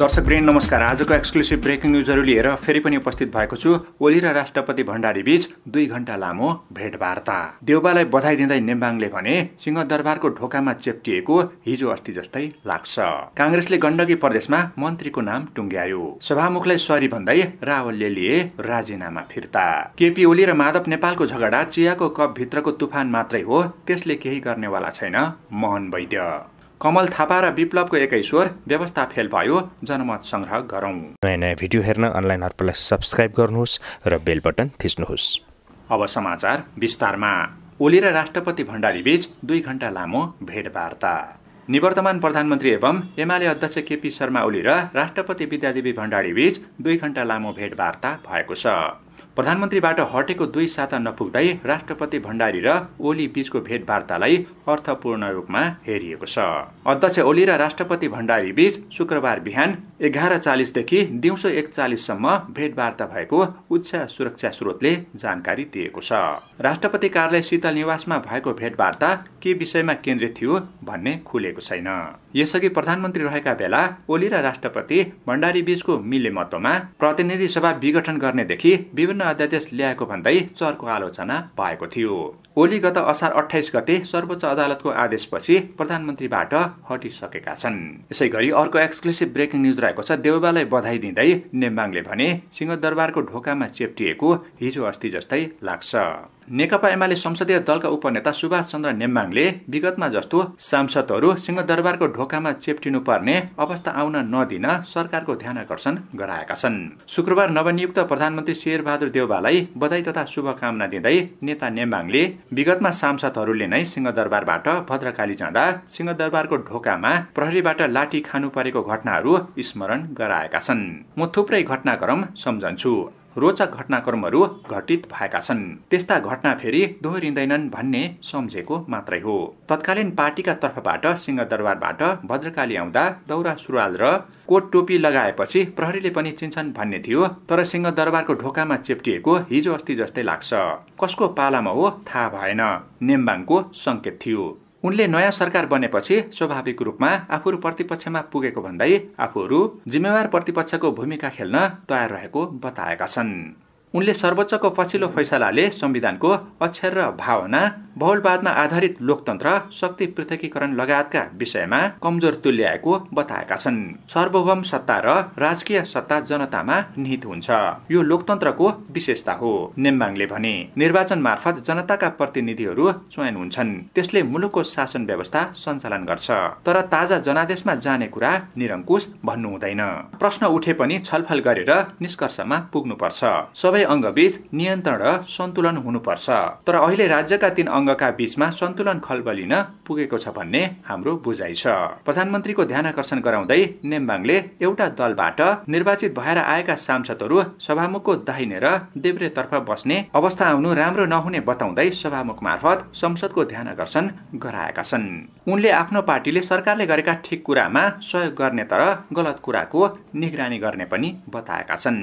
दर्शक नमस्कार आजको एक्सक्लुसिभ ब्रेकिङ न्युजहरू लिएर फेरि पनि उपस्थित भएको छु ओली र राष्ट्रपति भण्डारी बीच दुई घण्टा लामो भेटवार्ता देउबालाई बधाई दिँदै नेम्बाङले भने सिंहदरबारको ढोकामा चेप्टिएको हिजो अस्ति जस्तै लाग्छ काङ्ग्रेसले गण्डकी प्रदेशमा मन्त्रीको नाम टुङ्ग्यायो सभामुखलाई सरी भन्दै रावलले लिए राजीनामा फिर्ता केपी ओली र माधव नेपालको झगडा चियाको कप भित्रको तुफान मात्रै हो त्यसले केही गर्नेवाला छैन मोहन वैद्य कमल थापा र विप्लवको एकै स्वर व्यवस्था फेल भयो जनमत सङ्ग्रह गरौँ नयाँ नयाँ भिडियो हेर्न अनलाइन हर्पलाई सब्सक्राइब गर्नुहोस् र बेल बटन थिच्नुहोस् अब समाचार विस्तारमा ओली र राष्ट्रपति भण्डारीबीच दुई घण्टा लामो भेटवार्ता निवर्तमान प्रधानमन्त्री एवं एमाले अध्यक्ष केपी शर्मा ओली र राष्ट्रपति विद्यादेवी भण्डारीबीच दुई घण्टा लामो भेटवार्ता भएको छ प्रधानमन्त्रीबाट हटेको दुई साता नपुग्दै राष्ट्रपति भण्डारी र ओली बीचको भेटवार्तालाई अर्थपूर्ण रूपमा हेरिएको छ अध्यक्ष ओली र राष्ट्रपति भण्डारी बीच शुक्रबार बिहान एघार चालिसदेखि दिउँसो एकचालिससम्म भेटवार्ता भएको उच्च सुरक्षा स्रोतले जानकारी दिएको छ राष्ट्रपति कार्यालय शीतल निवासमा भएको भेटवार्ता के विषयमा केन्द्रित थियो भन्ने खुलेको छैन यसअघि प्रधानमन्त्री रहेका बेला ओली र राष्ट्रपति भण्डारी बीचको मिलेमतोमा प्रतिनिधि सभा विघटन गर्नेदेखि विभिन्न अध्यादेश ल्याएको भन्दै चरको आलोचना भएको थियो ओली गत असार अठाइस गते सर्वोच्च अदालतको आदेशपछि प्रधानमन्त्रीबाट हटिसकेका छन् यसै गरी अर्को एक्सक्लुसिभ ब्रेकिङ न्युज रहेको छ देउबालाई बधाई दिँदै नेम्बाङले भने सिंहदरबारको ढोकामा चेप्टिएको हिजो अस्ति जस्तै लाग्छ नेकपा एमाले संसदीय दलका उपनेता सुभाष चन्द्र नेम्बाङले विगतमा जस्तो सांसदहरू सिंहदरबारको ढोकामा चेप्टिनु पर्ने अवस्था आउन नदिन सरकारको ध्यान आकर्षण गराएका छन् शुक्रबार नवनियुक्त प्रधानमन्त्री शेरबहादुर बहादुर देउबालाई बधाई तथा शुभकामना दिँदै नेता नेम्बाङले विगतमा सांसदहरूले नै सिंहदरबारबाट भद्रकाली जाँदा सिंहदरबारको ढोकामा प्रहरीबाट लाठी खानु परेको घटनाहरू स्मरण गराएका छन् म थुप्रै घटनाक्रम सम्झन्छु रोचक घटनाक्रमहरू घटित भएका छन् त्यस्ता घटना फेरि दोहोरिँदैनन् भन्ने सम्झेको मात्रै हो तत्कालीन पार्टीका तर्फबाट सिंहदरबारबाट भद्रकाली आउँदा दौरा सुरुवाल र कोट टोपी लगाएपछि प्रहरीले पनि चिन्छन् भन्ने थियो तर सिंहदरबारको ढोकामा चेप्टिएको हिजो अस्ति जस्तै लाग्छ कसको पालामा हो थाहा भएन नेम्बाङको सङ्केत थियो उनले नयाँ सरकार बनेपछि स्वाभाविक रूपमा आफूहरू प्रतिपक्षमा पुगेको भन्दै आफूहरू जिम्मेवार प्रतिपक्षको भूमिका खेल्न तयार रहेको बताएका छन् उनले सर्वोच्चको पछिल्लो फैसलाले संविधानको अक्षर र भावना बहुलवादमा आधारित लोकतन्त्र शक्ति पृथकीकरण लगायतका विषयमा कमजोर तुल्याएको बताएका छन् सार्वभौम सत्ता र राजकीय सत्ता जनतामा निहित हुन्छ यो लोकतन्त्रको विशेषता हो नेम्बाङले भने निर्वाचन मार्फत जनताका प्रतिनिधिहरू चयन हुन्छन् त्यसले मुलुकको शासन व्यवस्था सञ्चालन गर्छ तर ताजा जनादेशमा जाने कुरा निरङ्कुश भन्नु हुँदैन प्रश्न उठे पनि छलफल गरेर निष्कर्षमा पुग्नुपर्छ सबै अङ्गबीच नियन्त्रण र सन्तुलन हुनुपर्छ तर अहिले राज्यका तीन अङ्ग सङ्घका बीचमा सन्तुलन खलबलिन पुगेको छ भन्ने हाम्रो बुझाइ छ प्रधानमन्त्रीको ध्यान आकर्षण गराउँदै नेम्बाङले एउटा दलबाट निर्वाचित भएर आएका सांसदहरू सभामुखको दाहिनेर र देब्रेतर्फ बस्ने अवस्था आउनु राम्रो नहुने बताउँदै सभामुख मार्फत संसदको ध्यान आकर्षण गराएका छन् उनले आफ्नो पार्टीले सरकारले गरेका ठिक कुरामा सहयोग गर्ने तर गलत कुराको निगरानी गर्ने पनि बताएका छन्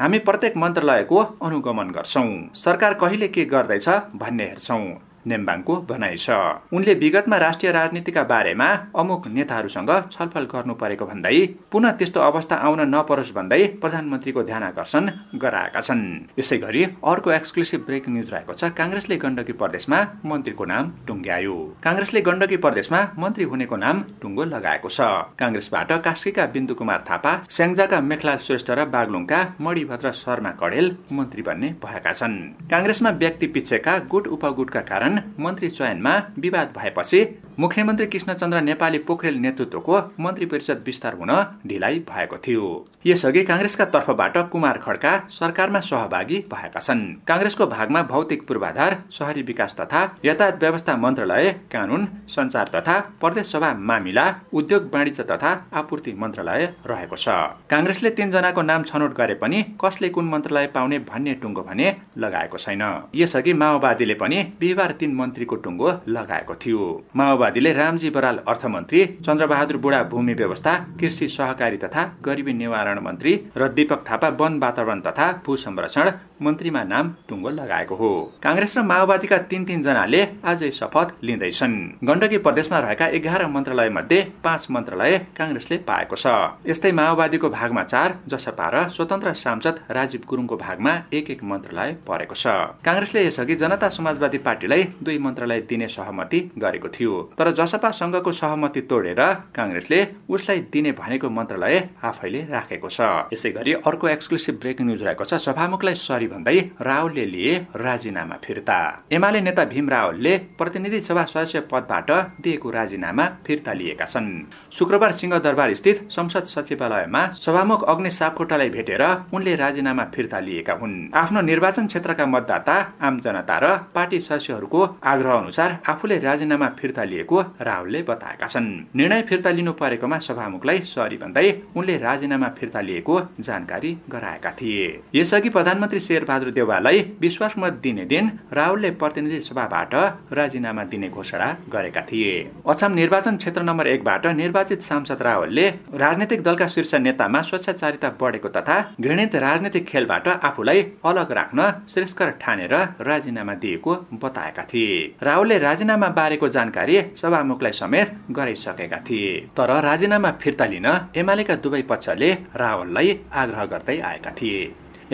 हामी प्रत्येक मन्त्रालयको अनुगमन गर्छौँ सरकार कहिले के गर्दैछ भन्ने हेर्छौँ नेम्बाङको भनाइ छ उनले विगतमा राष्ट्रिय राजनीतिका बारेमा अमुक नेताहरूसँग छलफल गर्नु परेको भन्दै पुनः त्यस्तो अवस्था आउन नपरोस् भन्दै प्रधानमन्त्रीको ध्यान आकर्षण गराएका छन् यसै गरी अर्को एक्सक्लुसिभ ब्रेक न्युज रहेको छ काङ्ग्रेसले गण्डकी प्रदेशमा मन्त्रीको नाम टुङ्ग्यायो काङ्ग्रेसले गण्डकी प्रदेशमा मन्त्री हुनेको नाम टुङ्गो लगाएको छ काङ्ग्रेसबाट कास्कीका बिन्दु कुमार थापा स्याङ्जाका मेखलाल श्रेष्ठ र बागलुङका मणिभद्र शर्मा कडेल मन्त्री बन्ने भएका छन् काङ्ग्रेसमा व्यक्ति पिच्छेका गुट उपगुटका कारण मन्त्री चयनमा विवाद भएपछि मुख्यमन्त्री कृष्णचन्द्र नेपाली पोखरेल नेतृत्वको मन्त्री परिषद विस्तार हुन ढिलाइ भएको थियो यसअघि काङ्ग्रेसका तर्फबाट कुमार खड्का सरकारमा सहभागी भएका छन् काङ्ग्रेसको भागमा भौतिक पूर्वाधार शहरी विकास तथा यातायात व्यवस्था मन्त्रालय कानून संचार तथा प्रदेश सभा मामिला उद्योग वाणिज्य तथा आपूर्ति मन्त्रालय रहेको छ काङ्ग्रेसले तीनजनाको नाम छनौट गरे पनि कसले कुन मन्त्रालय पाउने भन्ने टुङ्गो भने लगाएको छैन यसअघि माओवादीले पनि बिहिबार तीन मन्त्रीको टुङ्गो लगाएको थियो माओवादी माओवादीले रामजी बराल अर्थमन्त्री चन्द्रबहादुर बुढा भूमि व्यवस्था कृषि सहकारी तथा गरिबी निवारण मन्त्री र दीपक थापा वन वातावरण तथा भू संरक्षण मन्त्रीमा नाम टुङ्गो लगाएको हो काङ्ग्रेस र माओवादीका तीन जनाले आजै शपथ लिँदैछन् गण्डकी प्रदेशमा रहेका एघार मन्त्रालय मध्ये पाँच मन्त्रालय काङ्ग्रेसले पाएको छ यस्तै माओवादीको भागमा चार जसपा र स्वतन्त्र सांसद राजीव गुरुङको भागमा एक एक मन्त्रालय परेको छ काङ्ग्रेसले यसअघि जनता समाजवादी पार्टीलाई दुई मन्त्रालय दिने सहमति गरेको थियो तर जसपा जसपासँगको सहमति तोडेर काङ्ग्रेसले उसलाई दिने भनेको मन्त्रालय आफैले राखेको छ यसै गरी अर्को एक्सक्लुसिभ ब्रेकिङ न्युज रहेको छ सभामुखलाई सरी भन्दै रावलले लिए राजीनामा फिर्ता एमाले नेता भीम रावलले प्रतिनिधि सभा सदस्य पदबाट दिएको राजीनामा फिर्ता लिएका छन् शुक्रबार सिंहदरबार स्थित संसद सचिवालयमा सभामुख अग्नि सापकोटालाई भेटेर उनले राजीनामा फिर्ता लिएका हुन् आफ्नो निर्वाचन क्षेत्रका मतदाता आम जनता र पार्टी सदस्यहरूको आग्रह अनुसार आफूले राजीनामा फिर्ता लिएको गरेको राहुलले बताएका छन् निर्णय फिर्ता लिनु परेकोमा सभामुखलाई सरी भन्दै उनले राजीनामा फिर्ता लिएको जानकारी गराएका थिए यसअघि प्रधानमन्त्री शेरबहादुर देवाललाई विश्वास मत दिने दिन राहुलले प्रतिनिधि सभाबाट राजीनामा दिने घोषणा गरेका थिए अछाम निर्वाचन क्षेत्र नम्बर एकबाट निर्वाचित सांसद राहुलले राजनैतिक दलका शीर्ष नेतामा स्वेच्छाचारिता बढेको तथा घृणित राजनैतिक खेलबाट आफूलाई अलग राख्न श्रेष्कर ठानेर राजीनामा दिएको बताएका थिए राहुलले राजीनामा बारेको जानकारी सभामुखलाई समेत गराइसकेका थिए तर राजीनामा फिर्ता लिन एमालेका दुवै पक्षले रावललाई आग्रह गर्दै आएका थिए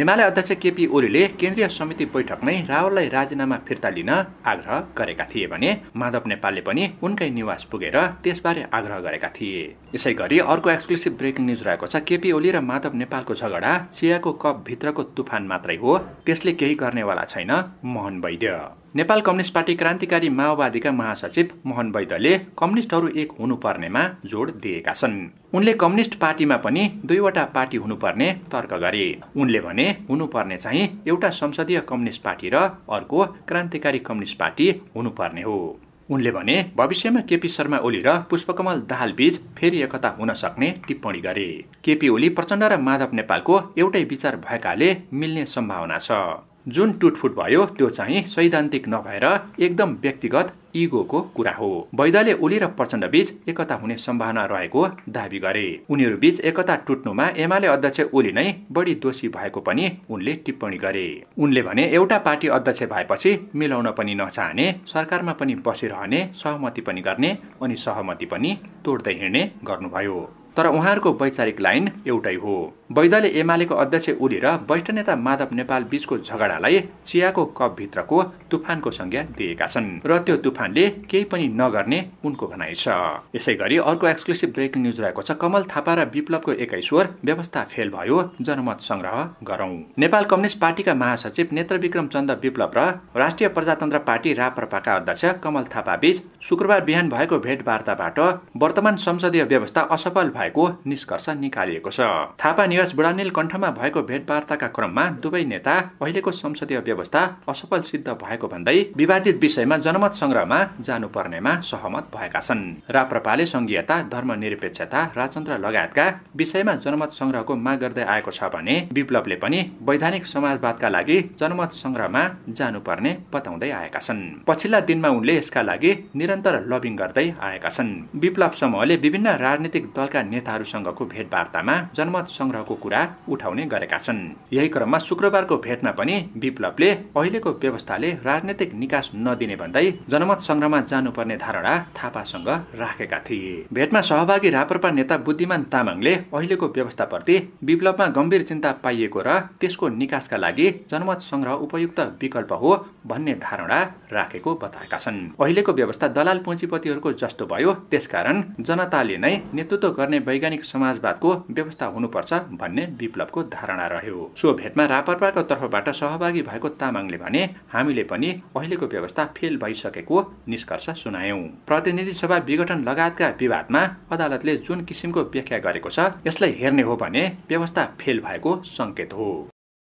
एमाले अध्यक्ष केपी ओलीले केन्द्रीय समिति बैठक नै रावललाई राजीनामा फिर्ता लिन आग्रह गरेका थिए भने माधव नेपालले पनि उनकै निवास पुगेर त्यसबारे आग्रह गरेका थिए यसै गरी अर्को एक्सक्लुसिभ ब्रेकिङ न्युज रहेको छ केपी ओली र माधव नेपालको झगडा चियाको कप भित्रको तुफान मात्रै हो त्यसले केही गर्नेवाला छैन मोहन वैद्य नेपाल कम्युनिस्ट पार्टी क्रान्तिकारी माओवादीका महासचिव मोहन वैद्यले कम्युनिस्टहरू एक हुनुपर्नेमा जोड दिएका छन् उनले कम्युनिस्ट पार्टीमा पनि दुईवटा पार्टी हुनुपर्ने तर्क गरे उनले भने हुनुपर्ने चाहिँ एउटा संसदीय कम्युनिस्ट पार्टी र अर्को क्रान्तिकारी कम्युनिस्ट पार्टी हुनुपर्ने हो उनले भने भविष्यमा केपी शर्मा ओली र पुष्पकमल दाहाल बीच फेरि एकता हुन सक्ने टिप्पणी गरे केपी ओली प्रचण्ड र माधव नेपालको एउटै विचार भएकाले मिल्ने सम्भावना छ जुन टुटफुट भयो त्यो चाहिँ सैद्धान्तिक नभएर एकदम व्यक्तिगत इगोको कुरा हो वैद्यले ओली र प्रचण्ड बीच एकता हुने सम्भावना रहेको दावी गरे उनीहरू बीच एकता टुट्नुमा एमाले अध्यक्ष ओली नै बढी दोषी भएको पनि उनले टिप्पणी गरे उनले भने एउटा पार्टी अध्यक्ष भएपछि मिलाउन पनि नचाहने सरकारमा पनि बसिरहने सहमति पनि गर्ने अनि सहमति पनि तोड्दै हिँड्ने गर्नुभयो तर उहाँहरूको वैचारिक लाइन एउटै हो वैदले एमालेको अध्यक्ष ओली र वरिष्ठ नेता माधव नेपाल बीचको झगडालाई चियाको कपभित्रको तुफानको संज्ञा दिएका छन् र त्यो तुफानले केही पनि नगर्ने उनको भनाइ छ यसै गरी अर्को एक्सक्लुसिभ ब्रेकिङ न्युज रहेको छ कमल थापा र विप्लवको एकै स्वर व्यवस्था फेल भयो जनमत संग्रह गरौं नेपाल कम्युनिस्ट पार्टीका महासचिव नेत्र विक्रम चन्द विप्लव र राष्ट्रिय प्रजातन्त्र पार्टी राप्रपाका अध्यक्ष कमल थापा बीच शुक्रबार बिहान भएको भेटवार्ताबाट वर्तमान संसदीय व्यवस्था असफल भएको निष्कर्ष निकालिएको छ थापा यस बुढानेल कण्ठमा भएको भेटवार्ताका क्रममा दुवै नेता अहिलेको संसदीय व्यवस्था असफल सिद्ध भएको भन्दै विवादित विषयमा जनमत संग्रहमा जानुपर्नेमा सहमत भएका छन् राप्रपाले संघीयता धर्मनिरपेक्षता राजतन्त्र लगायतका विषयमा जनमत संग्रहको माग गर्दै आएको छ भने विप्लवले पनि वैधानिक समाजवादका लागि जनमत संग्रहमा जानुपर्ने बताउँदै आएका छन् पछिल्ला दिनमा उनले यसका लागि निरन्तर लबिङ गर्दै आएका छन् विप्लव समूहले विभिन्न राजनीतिक दलका नेताहरूसँगको भेटवार्तामा जनमत संग्रह लाभको कुरा उठाउने गरेका छन् यही क्रममा शुक्रबारको भेटमा पनि विप्लवले अहिलेको व्यवस्थाले राजनैतिक निकास नदिने भन्दै जनमत संग्रहमा जानुपर्ने धारणा थापासँग राखेका थिए भेटमा सहभागी रापरपा नेता बुद्धिमान तामाङले अहिलेको व्यवस्थाप्रति विप्लवमा गम्भीर चिन्ता पाइएको र त्यसको निकासका लागि जनमत संग्रह उपयुक्त विकल्प हो भन्ने धारणा राखेको बताएका छन् अहिलेको व्यवस्था दलाल पुँजीपतिहरूको जस्तो भयो त्यसकारण जनताले नै नेतृत्व गर्ने वैज्ञानिक समाजवादको व्यवस्था हुनुपर्छ भन्ने विप्लवको धारणा रह्यो सो भेटमा रापरपाको तर्फबाट सहभागी भएको तामाङले भने हामीले पनि अहिलेको व्यवस्था फेल भइसकेको निष्कर्ष सुनायौं प्रतिनिधि सभा विघटन लगायतका विवादमा अदालतले जुन किसिमको व्याख्या गरेको छ यसलाई हेर्ने हो भने व्यवस्था फेल भएको संकेत हो